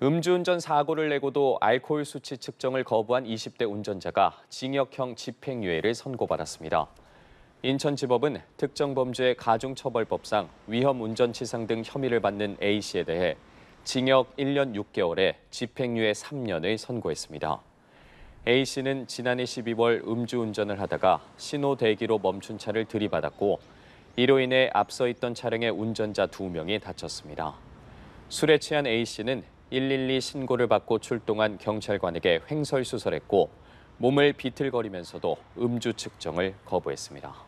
음주운전 사고를 내고도 알코올 수치 측정을 거부한 20대 운전자가 징역형 집행유예를 선고받았습니다. 인천지법은 특정 범죄 가중처벌법상 위험운전치상 등 혐의를 받는 A 씨에 대해 징역 1년 6개월에 집행유예 3년을 선고했습니다. A 씨는 지난해 12월 음주운전을 하다가 신호 대기로 멈춘 차를 들이받았고 이로 인해 앞서 있던 차량의 운전자 2명이 다쳤습니다. 술에 취한 A 씨는 112 신고를 받고 출동한 경찰관에게 횡설수설했고 몸을 비틀거리면서도 음주 측정을 거부했습니다.